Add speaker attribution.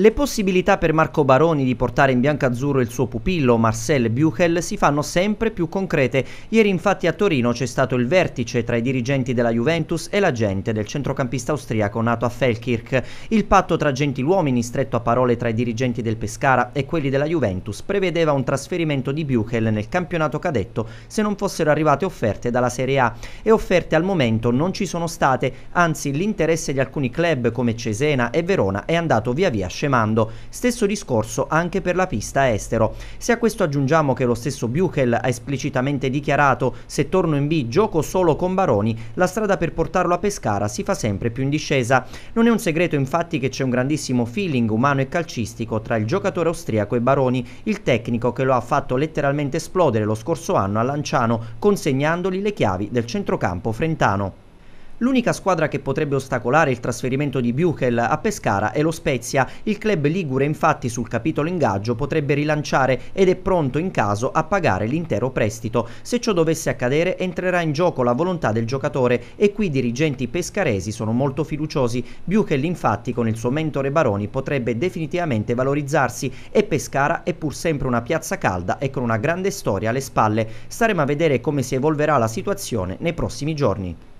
Speaker 1: Le possibilità per Marco Baroni di portare in biancazzurro il suo pupillo Marcel Buchel si fanno sempre più concrete. Ieri infatti a Torino c'è stato il vertice tra i dirigenti della Juventus e l'agente del centrocampista austriaco nato a Felkirk. Il patto tra gentiluomini stretto a parole tra i dirigenti del Pescara e quelli della Juventus prevedeva un trasferimento di Buchel nel campionato cadetto se non fossero arrivate offerte dalla Serie A e offerte al momento non ci sono state, anzi l'interesse di alcuni club come Cesena e Verona è andato via via scemando scemando. Stesso discorso anche per la pista estero. Se a questo aggiungiamo che lo stesso Buchel ha esplicitamente dichiarato se torno in B gioco solo con Baroni, la strada per portarlo a Pescara si fa sempre più in discesa. Non è un segreto infatti che c'è un grandissimo feeling umano e calcistico tra il giocatore austriaco e Baroni, il tecnico che lo ha fatto letteralmente esplodere lo scorso anno a Lanciano, consegnandogli le chiavi del centrocampo frentano. L'unica squadra che potrebbe ostacolare il trasferimento di Buchel a Pescara è lo Spezia. Il club ligure infatti sul capitolo ingaggio potrebbe rilanciare ed è pronto in caso a pagare l'intero prestito. Se ciò dovesse accadere entrerà in gioco la volontà del giocatore e qui i dirigenti pescaresi sono molto fiduciosi. Buchel infatti con il suo mentore Baroni potrebbe definitivamente valorizzarsi e Pescara è pur sempre una piazza calda e con una grande storia alle spalle. Staremo a vedere come si evolverà la situazione nei prossimi giorni.